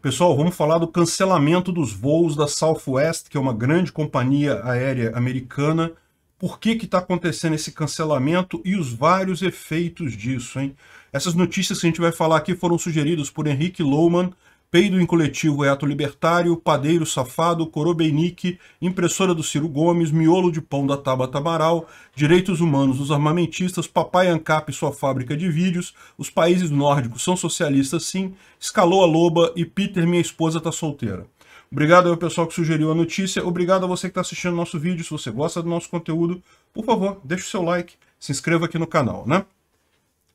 Pessoal, vamos falar do cancelamento dos voos da Southwest, que é uma grande companhia aérea americana. Por que está acontecendo esse cancelamento e os vários efeitos disso, hein? Essas notícias que a gente vai falar aqui foram sugeridas por Henrique Lohmann, Peido em Coletivo é ato libertário, Padeiro Safado, Corobeinique, Impressora do Ciro Gomes, Miolo de Pão da Tabata Amaral, Direitos Humanos dos Armamentistas, Papai Ancap sua fábrica de vídeos, Os Países Nórdicos são socialistas sim, Escalou a Loba e Peter Minha Esposa Tá Solteira. Obrigado ao pessoal que sugeriu a notícia, obrigado a você que está assistindo nosso vídeo, se você gosta do nosso conteúdo, por favor, deixe o seu like, se inscreva aqui no canal, né?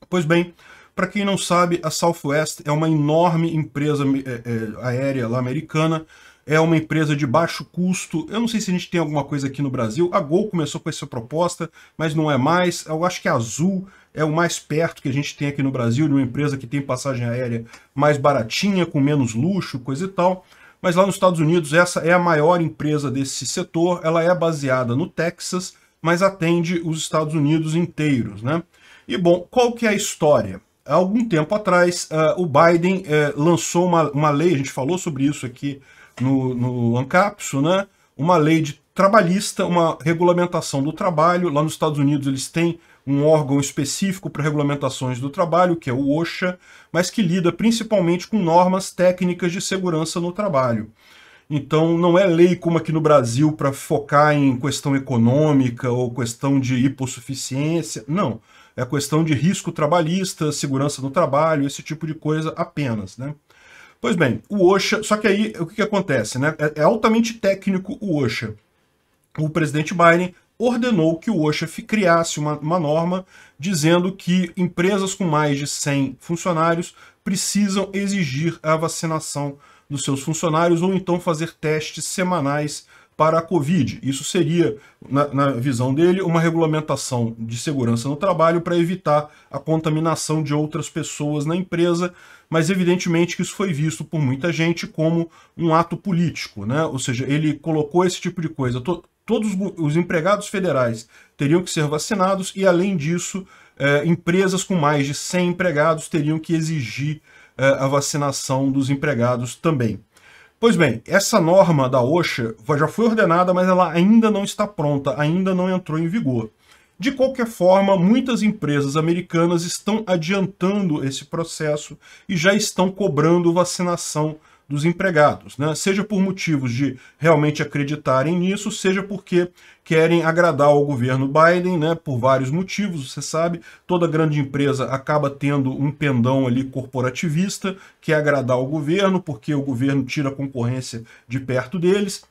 Pois bem, para quem não sabe, a Southwest é uma enorme empresa é, é, aérea lá americana, é uma empresa de baixo custo. Eu não sei se a gente tem alguma coisa aqui no Brasil. A Gol começou com essa proposta, mas não é mais. Eu acho que a Azul é o mais perto que a gente tem aqui no Brasil de uma empresa que tem passagem aérea mais baratinha, com menos luxo, coisa e tal. Mas lá nos Estados Unidos, essa é a maior empresa desse setor. Ela é baseada no Texas, mas atende os Estados Unidos inteiros, né? E bom, qual que é a história? há algum tempo atrás, uh, o Biden uh, lançou uma, uma lei, a gente falou sobre isso aqui no, no Ancapso, né? uma lei de trabalhista, uma regulamentação do trabalho. Lá nos Estados Unidos eles têm um órgão específico para regulamentações do trabalho, que é o OSHA, mas que lida principalmente com normas técnicas de segurança no trabalho. Então, não é lei como aqui no Brasil para focar em questão econômica ou questão de hipossuficiência. Não é questão de risco trabalhista, segurança no trabalho, esse tipo de coisa apenas, né? Pois bem, o OSHA, só que aí o que, que acontece, né? É, é altamente técnico o OSHA. O presidente Biden ordenou que o OSHA criasse uma, uma, norma dizendo que empresas com mais de 100 funcionários precisam exigir a vacinação dos seus funcionários ou então fazer testes semanais para a Covid. Isso seria, na, na, visão dele, uma regulamentação de segurança no trabalho para evitar a contaminação de outras pessoas na empresa, mas evidentemente que isso foi visto por muita gente como um ato político, né? Ou seja, ele colocou esse tipo de coisa. To, todos os empregados federais teriam que ser vacinados e, além disso, é, empresas com mais de 100 empregados teriam que exigir é, a vacinação dos empregados também. Pois bem, essa norma da OSHA já foi ordenada, mas ela ainda não está pronta, ainda não entrou em vigor. De qualquer forma, muitas empresas americanas estão adiantando esse processo e já estão cobrando vacinação dos empregados, né? seja por motivos de realmente acreditarem nisso, seja porque querem agradar ao governo Biden, né? por vários motivos, você sabe, toda grande empresa acaba tendo um pendão ali corporativista, que é agradar ao governo, porque o governo tira a concorrência de perto deles,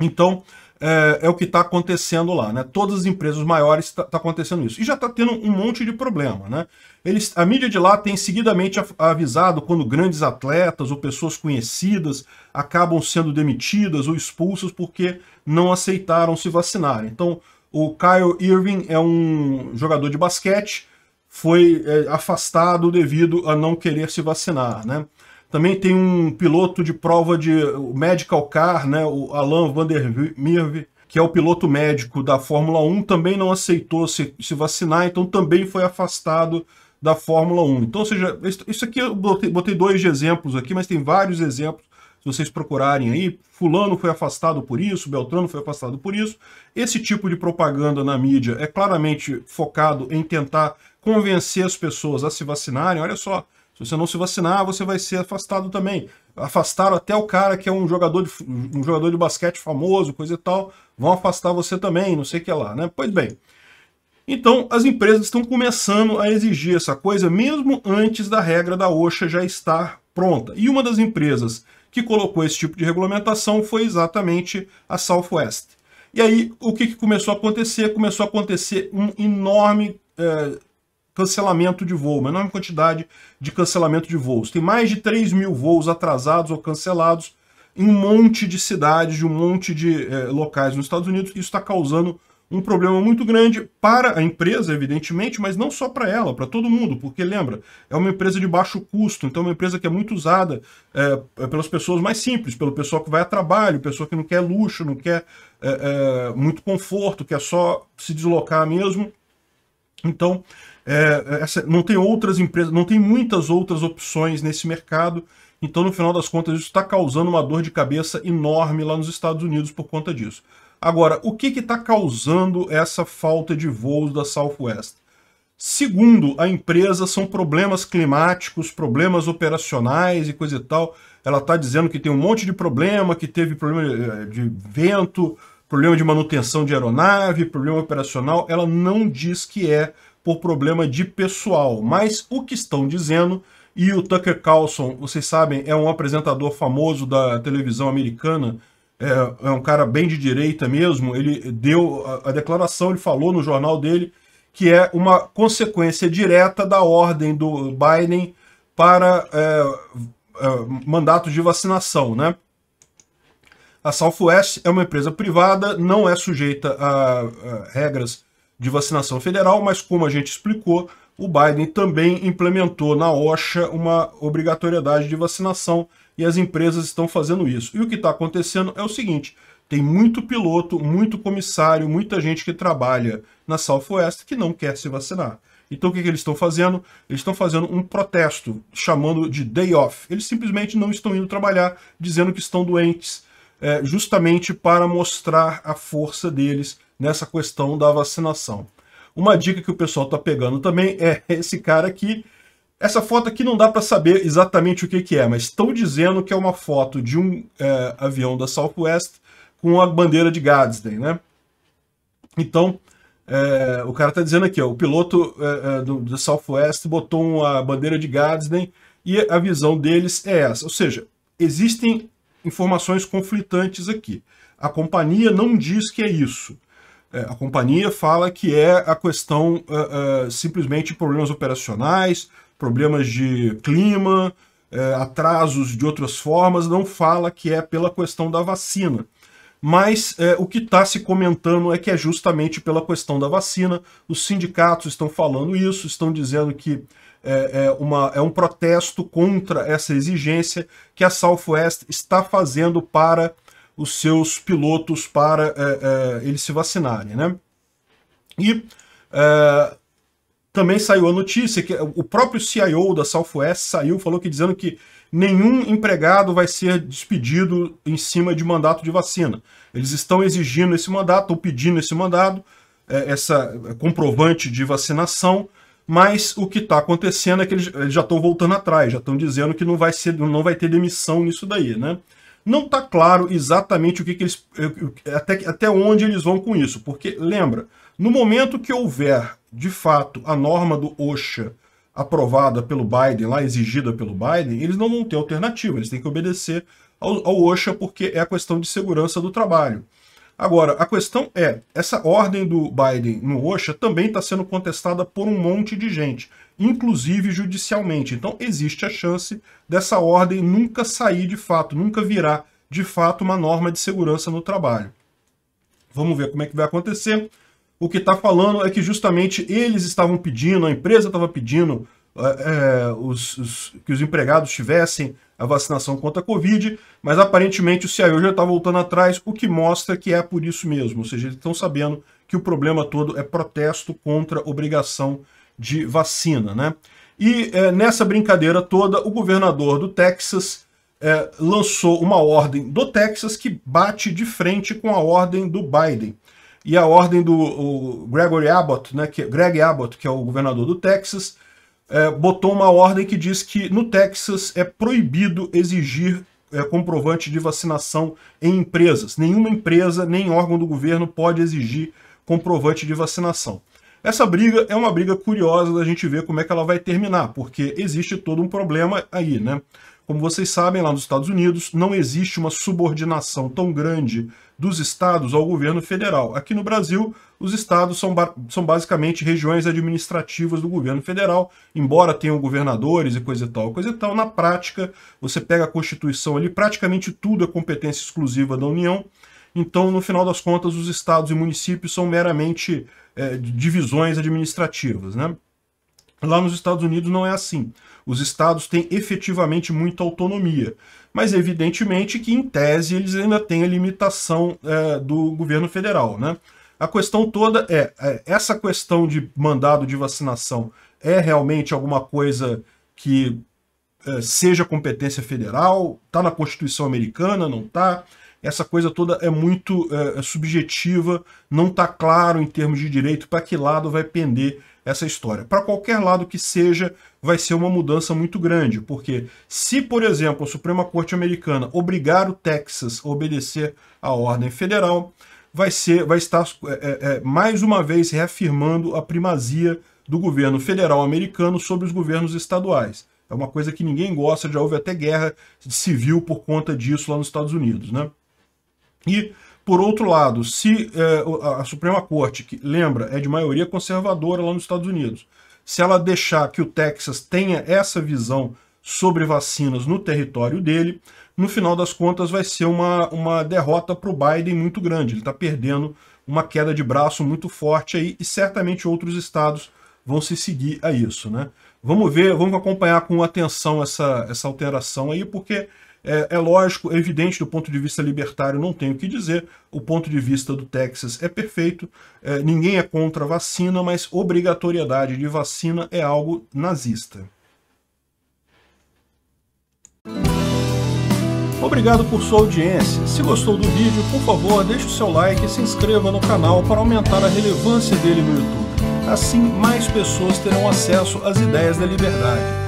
então, é, é, o que está acontecendo lá. Né? Todas as empresas maiores está tá acontecendo isso. E já está tendo um monte de problema. Né? Eles, a mídia de lá tem seguidamente avisado quando grandes atletas ou pessoas conhecidas acabam sendo demitidas ou expulsas porque não aceitaram se vacinar. Então, o Kyle Irving é um jogador de basquete, foi é, afastado devido a não querer se vacinar. Né? Também tem um piloto de prova de Medical Car, né, o Alain Vandermeerve, que é o piloto médico da Fórmula 1, também não aceitou se, se vacinar, então também foi afastado da Fórmula 1. Então, seja, isso aqui eu botei, botei dois exemplos aqui, mas tem vários exemplos se vocês procurarem aí, fulano foi afastado por isso, Beltrano foi afastado por isso. Esse tipo de propaganda na mídia é claramente focado em tentar convencer as pessoas a se vacinarem. Olha só, se você não se vacinar, você vai ser afastado também. Afastaram até o cara que é um jogador de, um jogador de basquete famoso, coisa e tal. Vão afastar você também, não sei o que lá, né? Pois bem. Então, as empresas estão começando a exigir essa coisa, mesmo antes da regra da OSHA já estar pronta. E uma das empresas que colocou esse tipo de regulamentação foi exatamente a Southwest. E aí, o que, que começou a acontecer? Começou a acontecer um enorme eh, cancelamento de voo, é uma enorme quantidade de cancelamento de voos. Tem mais de 3 mil voos atrasados ou cancelados em um monte de cidades, de um monte de eh, locais nos Estados Unidos. Isso está causando um problema muito grande para a empresa, evidentemente, mas não só para ela, para todo mundo, porque lembra, é uma empresa de baixo custo, então é uma empresa que é muito usada é, pelas pessoas mais simples, pelo pessoal que vai a trabalho, pessoa que não quer luxo, não quer é, é, muito conforto, quer só se deslocar mesmo. Então, é, essa, não tem outras empresas, não tem muitas outras opções nesse mercado. Então, no final das contas, isso está causando uma dor de cabeça enorme lá nos Estados Unidos por conta disso. Agora, o que está causando essa falta de voos da Southwest? Segundo a empresa, são problemas climáticos, problemas operacionais e coisa e tal. Ela está dizendo que tem um monte de problema, que teve problema é, de vento, problema de manutenção de aeronave, problema operacional, ela não diz que é por problema de pessoal, mas o que estão dizendo, e o Tucker Carlson, vocês sabem, é um apresentador famoso da televisão americana, é, é um cara bem de direita mesmo, ele deu a, a declaração, ele falou no jornal dele, que é uma consequência direta da ordem do Biden para é, é, mandatos de vacinação, né? A Southwest é uma empresa privada, não é sujeita a, a regras de vacinação federal, mas como a gente explicou, o Biden também implementou na OSHA uma obrigatoriedade de vacinação e as empresas estão fazendo isso. E o que está acontecendo é o seguinte: tem muito piloto, muito comissário, muita gente que trabalha na Southwest que não quer se vacinar. Então o que, que eles estão fazendo? Eles estão fazendo um protesto, chamando de day off. Eles simplesmente não estão indo trabalhar, dizendo que estão doentes, é, justamente para mostrar a força deles nessa questão da vacinação. Uma dica que o pessoal está pegando também é esse cara aqui. Essa foto aqui não dá para saber exatamente o que, que é, mas estão dizendo que é uma foto de um é, avião da Southwest com a bandeira de Gadsden, né? Então, é, o cara está dizendo aqui, ó, o piloto é, é do, do Southwest botou uma bandeira de Gadsden e a visão deles é essa. Ou seja, existem informações conflitantes aqui. A companhia não diz que é isso. É, a companhia fala que é a questão uh, uh, simplesmente problemas operacionais, problemas de clima, uh, atrasos de outras formas, não fala que é pela questão da vacina mas é, o que está se comentando é que é justamente pela questão da vacina. Os sindicatos estão falando isso, estão dizendo que é, é, uma, é um protesto contra essa exigência que a Southwest está fazendo para os seus pilotos para é, é, eles se vacinarem. Né? E é, também saiu a notícia que o próprio CIO da Southwest saiu, falou que dizendo que nenhum empregado vai ser despedido em cima de mandato de vacina. Eles estão exigindo esse mandato, ou pedindo esse mandado, é, essa é, comprovante de vacinação, mas o que está acontecendo é que eles, já estão voltando atrás, já estão dizendo que não vai, ser, não vai ter demissão nisso daí, né? Não está claro exatamente o que, que eles. É, até, até onde eles vão com isso, porque lembra, no momento que houver, de fato, a norma do OSHA aprovada pelo Biden, lá exigida pelo Biden, eles não vão ter alternativa, eles têm que obedecer ao, ao OSHA porque é a questão de segurança do trabalho. Agora, a questão é, essa ordem do Biden no OSHA também está sendo contestada por um monte de gente, inclusive judicialmente. Então existe a chance dessa ordem nunca sair de fato, nunca virar de fato uma norma de segurança no trabalho. Vamos ver como é que vai acontecer o que está falando é que justamente eles estavam pedindo, a empresa estava pedindo é, é, os, os, que os empregados tivessem a vacinação contra a Covid, mas aparentemente o CIO já está voltando atrás, o que mostra que é por isso mesmo. Ou seja, eles estão sabendo que o problema todo é protesto contra obrigação de vacina. Né? E é, nessa brincadeira toda, o governador do Texas é, lançou uma ordem do Texas que bate de frente com a ordem do Biden e a ordem do Gregory Abbott, né, que, Greg Abbott, que é o governador do Texas, é, botou uma ordem que diz que no Texas é proibido exigir é, comprovante de vacinação em empresas. Nenhuma empresa, nem órgão do governo pode exigir comprovante de vacinação. Essa briga é uma briga curiosa da gente ver como é que ela vai terminar, porque existe todo um problema aí, né? Como vocês sabem, lá nos Estados Unidos não existe uma subordinação tão grande dos estados ao governo federal. Aqui no Brasil, os estados são, são basicamente regiões administrativas do governo federal, embora tenham governadores e coisa e tal, coisa e tal. Na prática, você pega a Constituição ali, praticamente tudo é competência exclusiva da União. Então, no final das contas, os estados e municípios são meramente é, divisões administrativas, né? Lá nos Estados Unidos não é assim. Os estados têm efetivamente muita autonomia, mas evidentemente que, em tese, eles ainda têm a limitação é, do governo federal. Né? A questão toda é, é: essa questão de mandado de vacinação é realmente alguma coisa que é, seja competência federal? Está na Constituição americana? Não está? essa coisa toda é muito é, é subjetiva, não está claro em termos de direito para que lado vai pender essa história. Para qualquer lado que seja, vai ser uma mudança muito grande, porque se, por exemplo, a Suprema Corte Americana obrigar o Texas a obedecer à ordem federal, vai, ser, vai estar é, é, é, mais uma vez reafirmando a primazia do governo federal americano sobre os governos estaduais. É uma coisa que ninguém gosta, já houve até guerra civil por conta disso lá nos Estados Unidos. Né? E por outro lado, se é, a Suprema Corte, que lembra, é de maioria conservadora lá nos Estados Unidos, se ela deixar que o Texas tenha essa visão sobre vacinas no território dele, no final das contas vai ser uma, uma derrota para o Biden muito grande. Ele está perdendo uma queda de braço muito forte aí e certamente outros estados vão se seguir a isso, né? Vamos ver, vamos acompanhar com atenção essa, essa alteração aí, porque é, é, lógico, é evidente, do ponto de vista libertário, não tenho o que dizer. O ponto de vista do Texas é perfeito. É, ninguém é contra a vacina, mas obrigatoriedade de vacina é algo nazista. Obrigado por sua audiência. Se gostou do vídeo, por favor, deixe o seu like e se inscreva no canal para aumentar a relevância dele no YouTube. Assim, mais pessoas terão acesso às ideias da liberdade